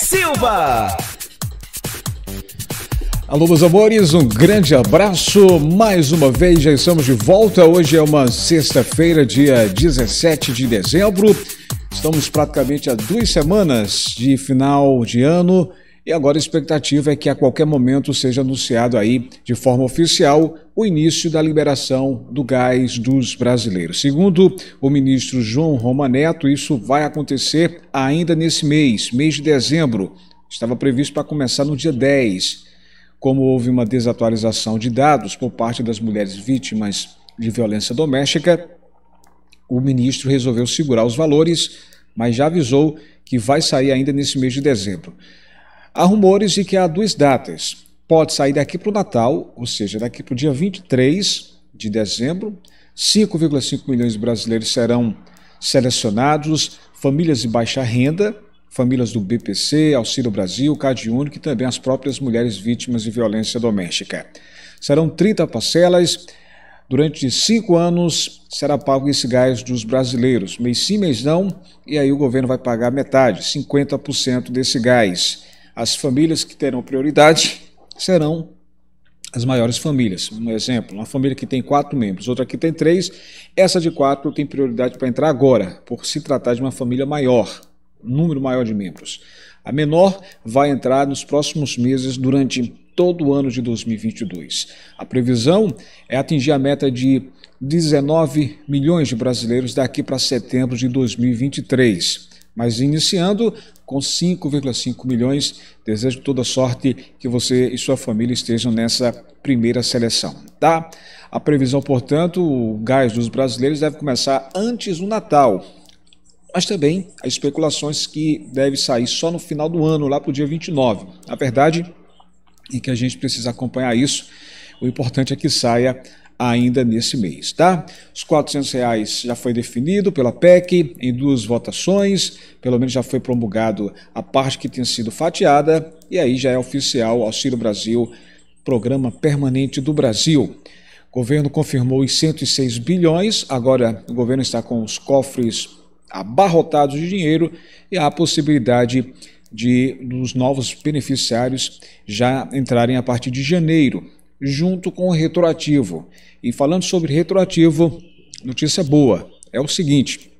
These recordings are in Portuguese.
Silva. Alô, meus amores, um grande abraço. Mais uma vez, já estamos de volta. Hoje é uma sexta-feira, dia 17 de dezembro. Estamos praticamente a duas semanas de final de ano e agora a expectativa é que a qualquer momento seja anunciado aí, de forma oficial, o início da liberação do gás dos brasileiros. Segundo o ministro João Roma Neto, isso vai acontecer ainda nesse mês, mês de dezembro. Estava previsto para começar no dia 10. Como houve uma desatualização de dados por parte das mulheres vítimas de violência doméstica, o ministro resolveu segurar os valores, mas já avisou que vai sair ainda nesse mês de dezembro. Há rumores de que há duas datas. Pode sair daqui para o Natal, ou seja, daqui para o dia 23 de dezembro. 5,5 milhões de brasileiros serão selecionados, famílias de baixa renda, famílias do BPC, Auxílio Brasil, Cade Único e também as próprias mulheres vítimas de violência doméstica. Serão 30 parcelas. Durante cinco anos será pago esse gás dos brasileiros, mês sim, mês não, e aí o governo vai pagar metade, 50% desse gás as famílias que terão prioridade serão as maiores famílias. Um exemplo, uma família que tem quatro membros, outra que tem três, essa de quatro tem prioridade para entrar agora, por se tratar de uma família maior, um número maior de membros. A menor vai entrar nos próximos meses durante todo o ano de 2022. A previsão é atingir a meta de 19 milhões de brasileiros daqui para setembro de 2023. Mas iniciando, com 5,5 milhões. Desejo toda sorte que você e sua família estejam nessa primeira seleção, tá? A previsão, portanto, o gás dos brasileiros deve começar antes do Natal, mas também as especulações que deve sair só no final do ano, lá para o dia 29. Na verdade, é que a gente precisa acompanhar isso. O importante é que saia ainda nesse mês, tá? Os R$ reais já foi definido pela PEC em duas votações, pelo menos já foi promulgado a parte que tem sido fatiada e aí já é oficial Auxílio Brasil, programa permanente do Brasil. O governo confirmou os 106 bilhões, agora o governo está com os cofres abarrotados de dinheiro e há a possibilidade de dos novos beneficiários já entrarem a partir de janeiro junto com o retroativo. E falando sobre retroativo, notícia boa é o seguinte.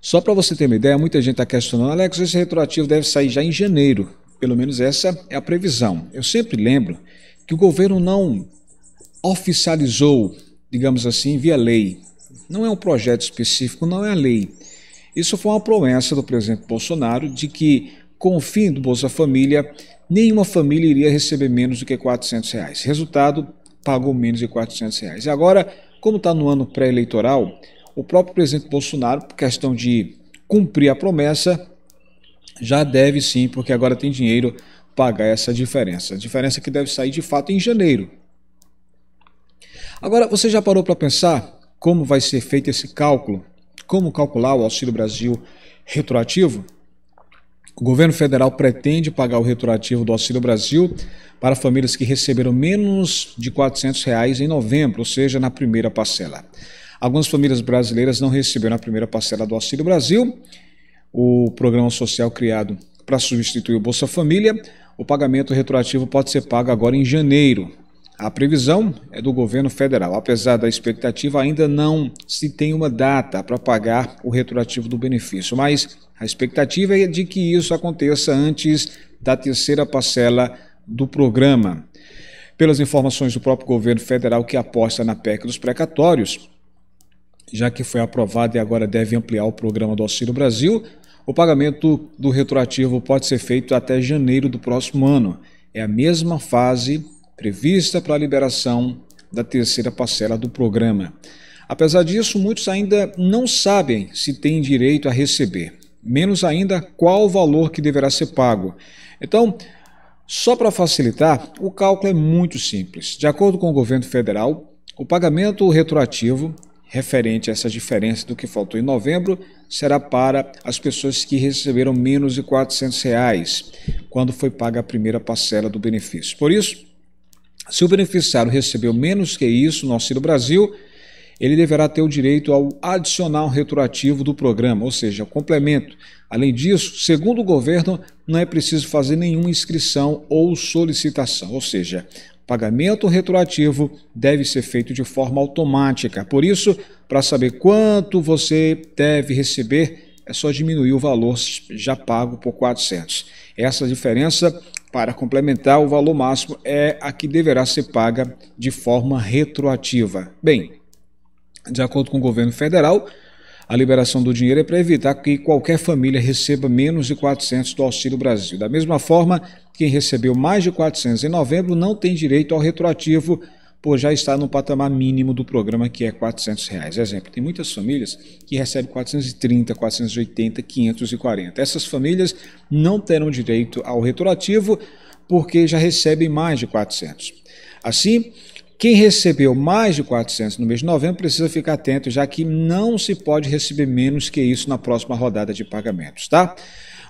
Só para você ter uma ideia, muita gente está questionando, Alex, esse retroativo deve sair já em janeiro. Pelo menos essa é a previsão. Eu sempre lembro que o governo não oficializou, digamos assim, via lei. Não é um projeto específico, não é a lei. Isso foi uma promessa do presidente Bolsonaro de que com o fim do Bolsa Família, nenhuma família iria receber menos do que R$ 400. Reais. Resultado, pagou menos de R$ 400. Reais. E agora, como está no ano pré-eleitoral, o próprio presidente Bolsonaro, por questão de cumprir a promessa, já deve sim, porque agora tem dinheiro, pagar essa diferença. A diferença que deve sair de fato é em janeiro. Agora, você já parou para pensar como vai ser feito esse cálculo? Como calcular o Auxílio Brasil retroativo? O governo federal pretende pagar o retroativo do Auxílio Brasil para famílias que receberam menos de R$ 400 reais em novembro, ou seja, na primeira parcela. Algumas famílias brasileiras não receberam a primeira parcela do Auxílio Brasil, o programa social criado para substituir o Bolsa Família. O pagamento retroativo pode ser pago agora em janeiro. A previsão é do governo federal. Apesar da expectativa, ainda não se tem uma data para pagar o retroativo do benefício, mas a expectativa é de que isso aconteça antes da terceira parcela do programa. Pelas informações do próprio governo federal que aposta na PEC dos precatórios, já que foi aprovado e agora deve ampliar o programa do Auxílio Brasil, o pagamento do retroativo pode ser feito até janeiro do próximo ano. É a mesma fase prevista para a liberação da terceira parcela do programa. Apesar disso, muitos ainda não sabem se têm direito a receber, menos ainda qual o valor que deverá ser pago. Então, só para facilitar, o cálculo é muito simples. De acordo com o governo federal, o pagamento retroativo referente a essa diferença do que faltou em novembro será para as pessoas que receberam menos de R$ reais quando foi paga a primeira parcela do benefício. Por isso, se o beneficiário recebeu menos que isso no Auxílio Brasil, ele deverá ter o direito ao adicional retroativo do programa, ou seja, complemento. Além disso, segundo o governo, não é preciso fazer nenhuma inscrição ou solicitação, ou seja, pagamento retroativo deve ser feito de forma automática. Por isso, para saber quanto você deve receber, é só diminuir o valor já pago por 400. Essa é diferença para complementar, o valor máximo é a que deverá ser paga de forma retroativa. Bem, de acordo com o governo federal, a liberação do dinheiro é para evitar que qualquer família receba menos de 400 do Auxílio Brasil. Da mesma forma, quem recebeu mais de 400 em novembro não tem direito ao retroativo por já está no patamar mínimo do programa, que é R$ 400. Reais. Exemplo, tem muitas famílias que recebem 430, 480, 540. Essas famílias não terão direito ao retroativo porque já recebem mais de 400. Assim, quem recebeu mais de 400 no mês de novembro precisa ficar atento, já que não se pode receber menos que isso na próxima rodada de pagamentos, tá?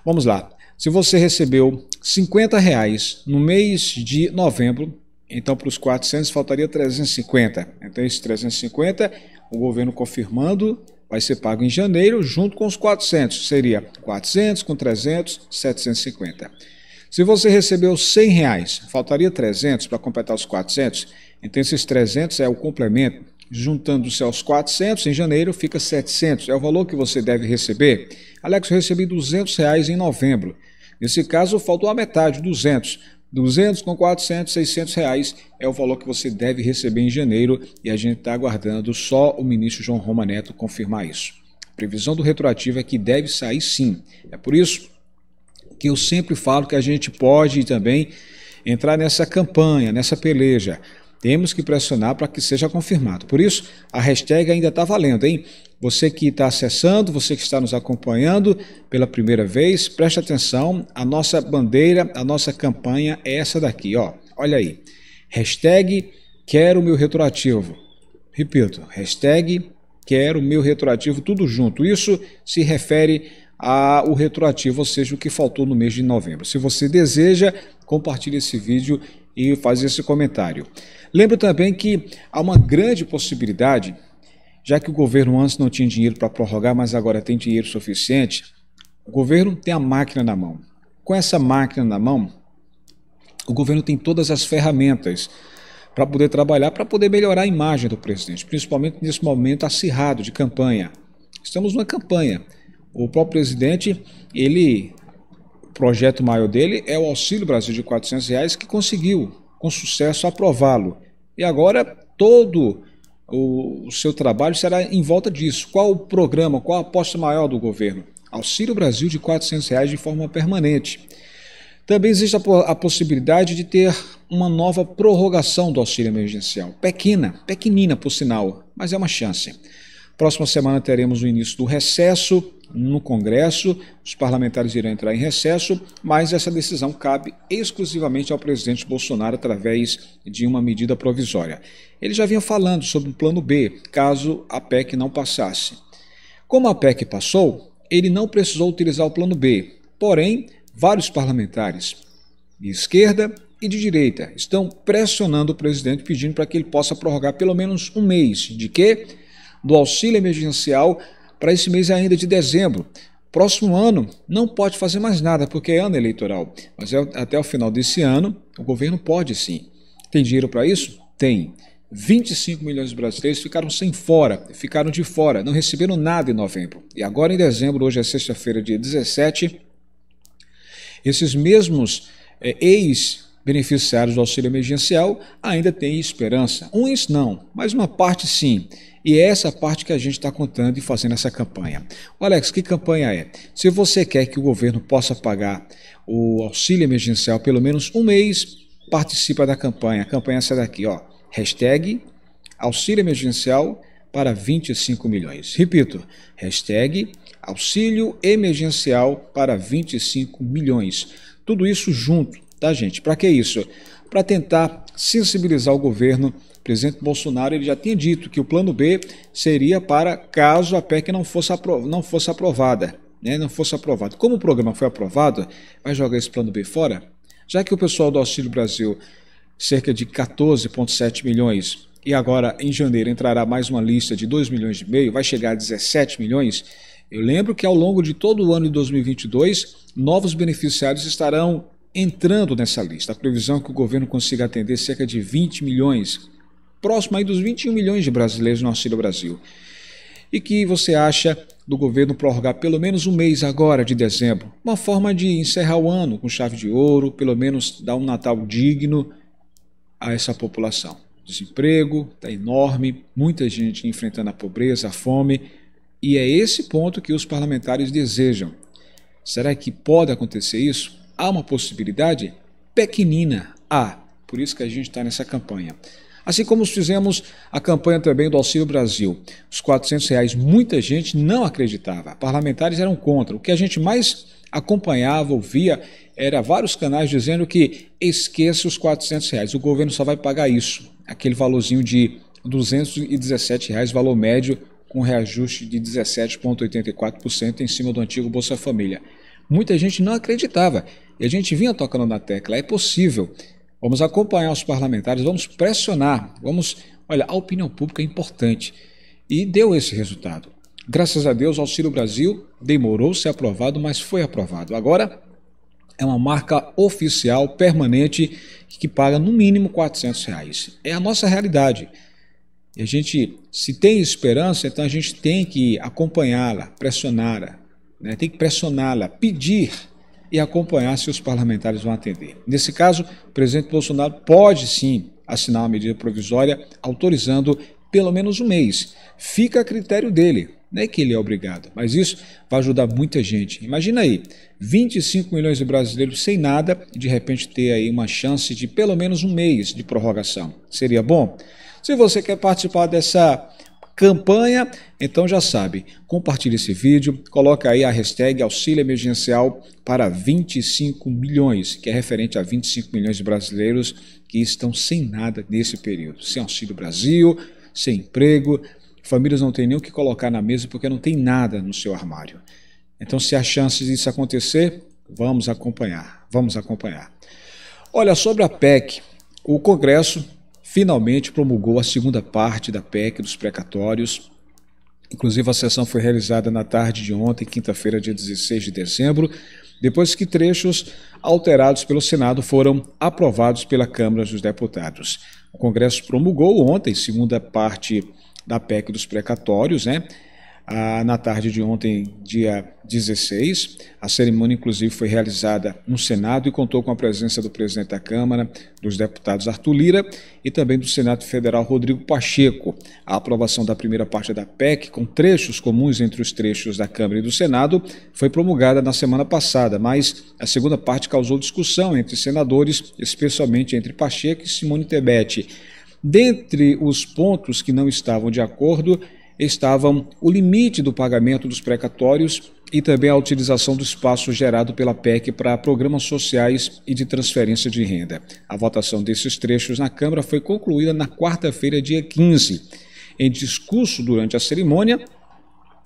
Vamos lá. Se você recebeu 50 reais no mês de novembro, então, para os 400 faltaria 350. Então, esses 350, o governo confirmando, vai ser pago em janeiro, junto com os 400. Seria 400 com 300, 750. Se você recebeu 100 reais, faltaria 300 para completar os 400. Então, esses 300 é o complemento. Juntando-se aos 400 em janeiro, fica 700. É o valor que você deve receber. Alex, eu recebi 200 reais em novembro. Nesse caso, faltou a metade, 200. 200 com 400, 600 reais é o valor que você deve receber em janeiro e a gente está aguardando só o ministro João Roma Neto confirmar isso. A previsão do retroativo é que deve sair sim. É por isso que eu sempre falo que a gente pode também entrar nessa campanha, nessa peleja. Temos que pressionar para que seja confirmado. Por isso, a hashtag ainda está valendo, hein? Você que está acessando, você que está nos acompanhando pela primeira vez, preste atenção, a nossa bandeira, a nossa campanha é essa daqui, ó. Olha aí. Hashtag quero meu retroativo. Repito, hashtag quero meu retroativo, tudo junto. Isso se refere ao retroativo, ou seja, o que faltou no mês de novembro. Se você deseja, compartilhe esse vídeo e faz esse comentário. Lembro também que há uma grande possibilidade já que o governo antes não tinha dinheiro para prorrogar, mas agora tem dinheiro suficiente, o governo tem a máquina na mão. Com essa máquina na mão, o governo tem todas as ferramentas para poder trabalhar, para poder melhorar a imagem do presidente, principalmente nesse momento acirrado de campanha. Estamos numa campanha. O próprio presidente, ele, o projeto maior dele é o Auxílio Brasil de R$ reais que conseguiu, com sucesso, aprová-lo. E agora todo o, o seu trabalho será em volta disso. Qual o programa, qual a aposta maior do governo? Auxílio Brasil de R$ reais de forma permanente. Também existe a, a, possibilidade de ter uma nova prorrogação do auxílio emergencial. Pequena, pequenina por sinal, mas é uma chance. Próxima semana teremos o início do recesso no Congresso, os parlamentares irão entrar em recesso, mas essa decisão cabe exclusivamente ao presidente Bolsonaro através de uma medida provisória. Ele já vinha falando sobre um plano B, caso a PEC não passasse. Como a PEC passou, ele não precisou utilizar o plano B, porém, vários parlamentares de esquerda e de direita estão pressionando o presidente pedindo para que ele possa prorrogar pelo menos um mês de quê? do auxílio emergencial para esse mês ainda de dezembro. Próximo ano não pode fazer mais nada porque é ano eleitoral, mas é até o final desse ano o governo pode sim. Tem dinheiro para isso? Tem. 25 milhões de brasileiros ficaram sem fora, ficaram de fora, não receberam nada em novembro. E agora em dezembro, hoje é sexta-feira, dia 17, esses mesmos é, ex beneficiários do auxílio emergencial ainda têm esperança. Uns não, mas uma parte sim. E é essa parte que a gente está contando e fazendo essa campanha. O Alex, que campanha é? Se você quer que o governo possa pagar o auxílio emergencial pelo menos um mês, participa da campanha. A campanha é essa daqui, ó. Hashtag auxílio emergencial para 25 milhões. Repito, hashtag auxílio emergencial para 25 milhões. Tudo isso junto tá, gente? Para que isso? Para tentar sensibilizar o governo. O presidente Bolsonaro ele já tinha dito que o plano B seria para caso a PEC não fosse, apro não fosse aprovada. Né? Não fosse aprovado. Como o programa foi aprovado, vai jogar esse plano B fora? Já que o pessoal do Auxílio Brasil, cerca de 14,7 milhões, e agora em janeiro entrará mais uma lista de 2 milhões e meio, vai chegar a 17 milhões. Eu lembro que ao longo de todo o ano de 2022, novos beneficiários estarão entrando nessa lista. A previsão é que o governo consiga atender cerca de 20 milhões, próximo aí dos 21 milhões de brasileiros no Auxílio Brasil. E que você acha do governo prorrogar pelo menos um mês agora de dezembro? Uma forma de encerrar o ano com chave de ouro, pelo menos dar um Natal digno a essa população. Desemprego está enorme, muita gente enfrentando a pobreza, a fome, e é esse ponto que os parlamentares desejam. Será que pode acontecer isso? há uma possibilidade pequenina. Há. Por isso que a gente está nessa campanha. Assim como fizemos a campanha também do Auxílio Brasil. Os 400 reais, muita gente não acreditava. Parlamentares eram contra. O que a gente mais acompanhava, ouvia, era vários canais dizendo que esqueça os 400 reais, o governo só vai pagar isso. Aquele valorzinho de 217 reais, valor médio, com reajuste de 17,84% em cima do antigo Bolsa Família. Muita gente não acreditava. E a gente vinha tocando na tecla, é possível. Vamos acompanhar os parlamentares, vamos pressionar, vamos. Olha, a opinião pública é importante. E deu esse resultado. Graças a Deus, o Auxílio Brasil demorou ser aprovado, mas foi aprovado. Agora é uma marca oficial, permanente, que paga no mínimo 400 reais. É a nossa realidade. E a gente, se tem esperança, então a gente tem que acompanhá-la, pressioná-la, né, tem que pressioná-la, pedir e acompanhar se os parlamentares vão atender. Nesse caso, o presidente Bolsonaro pode sim assinar uma medida provisória autorizando pelo menos um mês. Fica a critério dele, não é que ele é obrigado, mas isso vai ajudar muita gente. Imagina aí, 25 milhões de brasileiros sem nada e de repente ter aí uma chance de pelo menos um mês de prorrogação. Seria bom? Se você quer participar dessa campanha. Então já sabe, compartilhe esse vídeo, coloca aí a hashtag auxílio emergencial para 25 milhões, que é referente a 25 milhões de brasileiros que estão sem nada nesse período, sem auxílio Brasil, sem emprego, famílias não têm nem o que colocar na mesa porque não tem nada no seu armário. Então se há chances disso acontecer, vamos acompanhar, vamos acompanhar. Olha, sobre a PEC, o Congresso finalmente promulgou a segunda parte da PEC dos precatórios. Inclusive, a sessão foi realizada na tarde de ontem, quinta-feira, dia 16 de dezembro, depois que trechos alterados pelo Senado foram aprovados pela Câmara dos Deputados. O Congresso promulgou ontem, segunda parte da PEC dos precatórios, né? ah, na tarde de ontem, dia 16. A cerimônia, inclusive, foi realizada no Senado e contou com a presença do presidente da Câmara, dos deputados Arthur Lira e também do Senado Federal Rodrigo Pacheco. A aprovação da primeira parte da PEC, com trechos comuns entre os trechos da Câmara e do Senado, foi promulgada na semana passada, mas a segunda parte causou discussão entre senadores, especialmente entre Pacheco e Simone Tebet. Dentre os pontos que não estavam de acordo, estavam o limite do pagamento dos precatórios e também a utilização do espaço gerado pela PEC para programas sociais e de transferência de renda. A votação desses trechos na Câmara foi concluída na quarta-feira, dia 15. Em discurso durante a cerimônia,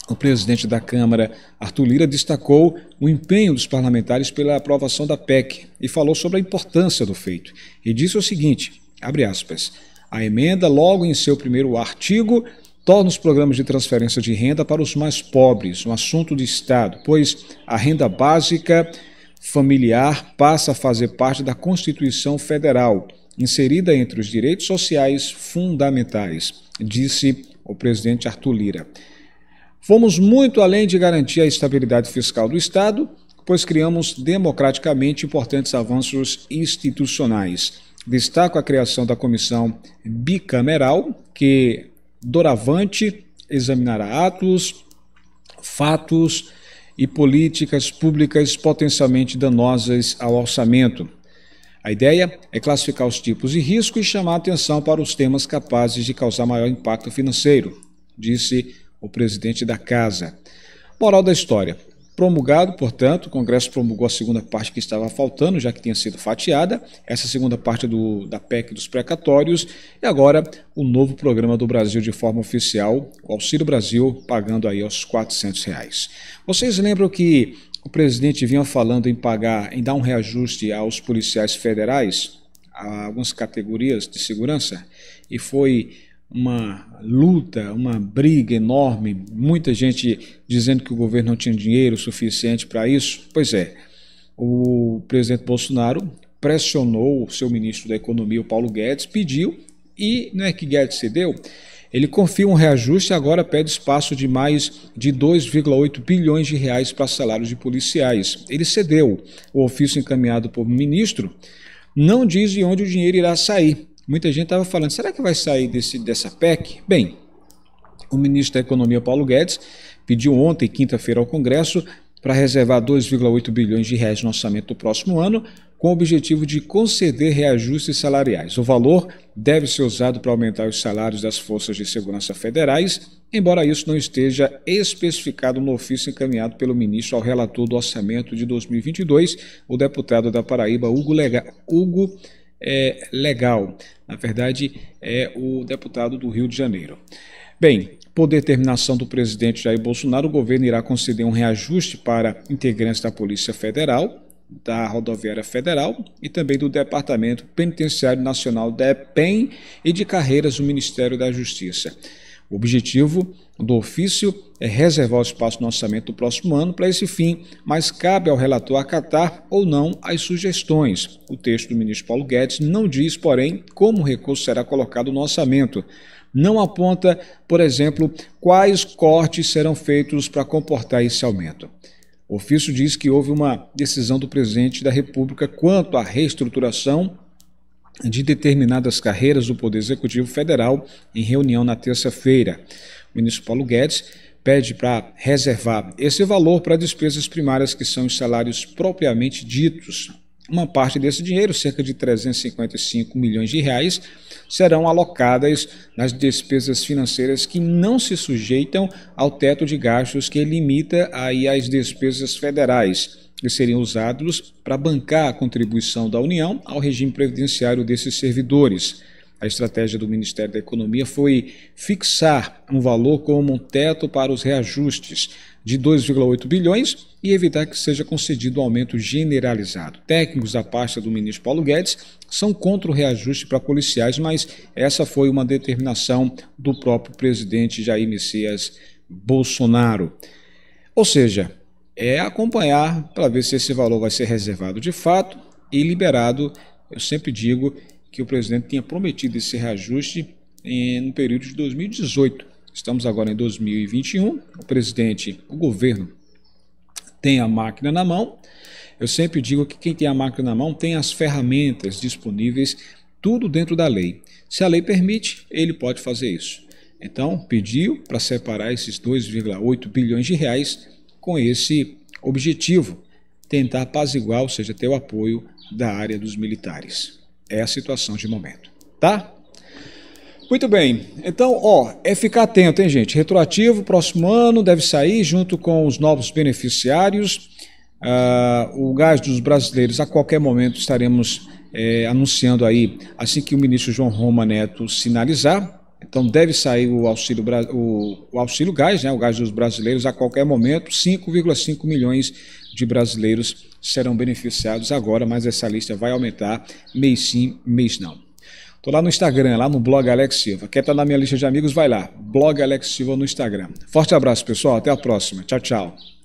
o presidente da Câmara, Arthur Lira, destacou o empenho dos parlamentares pela aprovação da PEC e falou sobre a importância do feito. E disse o seguinte: abre aspas. A emenda, logo em seu primeiro artigo, torna os programas de transferência de renda para os mais pobres um assunto de Estado, pois a renda básica familiar passa a fazer parte da Constituição Federal, inserida entre os direitos sociais fundamentais, disse o presidente Arthur Lira. Fomos muito além de garantir a estabilidade fiscal do Estado, pois criamos democraticamente importantes avanços institucionais. Destaco a criação da comissão bicameral, que Doravante examinará atos, fatos e políticas públicas potencialmente danosas ao orçamento. A ideia é classificar os tipos de risco e chamar atenção para os temas capazes de causar maior impacto financeiro, disse o presidente da casa. Moral da história: Promulgado, portanto, o Congresso promulgou a segunda parte que estava faltando, já que tinha sido fatiada, essa segunda parte do, da PEC dos precatórios, e agora o novo programa do Brasil de forma oficial, o Auxílio Brasil, pagando aí aos R$ reais. Vocês lembram que o presidente vinha falando em pagar, em dar um reajuste aos policiais federais, a algumas categorias de segurança, e foi uma luta, uma briga enorme, muita gente dizendo que o governo não tinha dinheiro suficiente para isso. Pois é, o presidente Bolsonaro pressionou o seu ministro da Economia, o Paulo Guedes, pediu e não é que Guedes cedeu. Ele confia um reajuste e agora pede espaço de mais de 2,8 bilhões de reais para salários de policiais. Ele cedeu. O ofício encaminhado por ministro não diz de onde o dinheiro irá sair, Muita gente estava falando, será que vai sair desse, dessa PEC? Bem, o ministro da Economia, Paulo Guedes, pediu ontem, quinta-feira, ao Congresso para reservar 2,8 bilhões de reais no orçamento do próximo ano, com o objetivo de conceder reajustes salariais. O valor deve ser usado para aumentar os salários das forças de segurança federais, embora isso não esteja especificado no ofício encaminhado pelo ministro ao relator do orçamento de 2022, o deputado da Paraíba Hugo, Lega, Hugo é, legal. Na verdade, é o deputado do Rio de Janeiro. Bem, por determinação do presidente Jair Bolsonaro, o governo irá conceder um reajuste para integrantes da Polícia Federal, da Rodoviária Federal e também do Departamento Penitenciário Nacional, DEPEN, e de carreiras do Ministério da Justiça. O objetivo do ofício é reservar o espaço no orçamento do próximo ano para esse fim, mas cabe ao relator acatar ou não as sugestões. O texto do ministro Paulo Guedes não diz, porém, como o recurso será colocado no orçamento. Não aponta, por exemplo, quais cortes serão feitos para comportar esse aumento. O ofício diz que houve uma decisão do presidente da República quanto à reestruturação de determinadas carreiras do Poder Executivo Federal em reunião na terça-feira. O ministro Paulo Guedes pede para reservar esse valor para despesas primárias que são os salários propriamente ditos. Uma parte desse dinheiro, cerca de 355 milhões de reais, serão alocadas nas despesas financeiras que não se sujeitam ao teto de gastos que limita aí as despesas federais que seriam usados para bancar a contribuição da União ao regime previdenciário desses servidores. A estratégia do Ministério da Economia foi fixar um valor como um teto para os reajustes de 2,8 bilhões e evitar que seja concedido um aumento generalizado. Técnicos da pasta do ministro Paulo Guedes são contra o reajuste para policiais, mas essa foi uma determinação do próprio presidente Jair Messias Bolsonaro. Ou seja, é acompanhar para ver se esse valor vai ser reservado de fato e liberado. Eu sempre digo que o presidente tinha prometido esse reajuste em, no período de 2018. Estamos agora em 2021. O presidente, o governo, tem a máquina na mão. Eu sempre digo que quem tem a máquina na mão tem as ferramentas disponíveis, tudo dentro da lei. Se a lei permite, ele pode fazer isso. Então, pediu para separar esses 2,8 bilhões de reais com esse objetivo, tentar apaziguar, ou seja, ter o apoio da área dos militares. É a situação de momento, tá? Muito bem, então, ó, é ficar atento, hein, gente? Retroativo, próximo ano deve sair junto com os novos beneficiários. Uh, o gás dos brasileiros, a qualquer momento estaremos é, anunciando aí, assim que o ministro João Roma Neto sinalizar. Então deve sair o auxílio, o, o auxílio gás, né, o gás dos brasileiros, a qualquer momento. 5,5 milhões de brasileiros serão beneficiados agora, mas essa lista vai aumentar mês sim, mês não. Estou lá no Instagram, lá no blog Alex Silva. Quer estar tá na minha lista de amigos? Vai lá, blog Alex Silva no Instagram. Forte abraço, pessoal. Até a próxima. Tchau, tchau.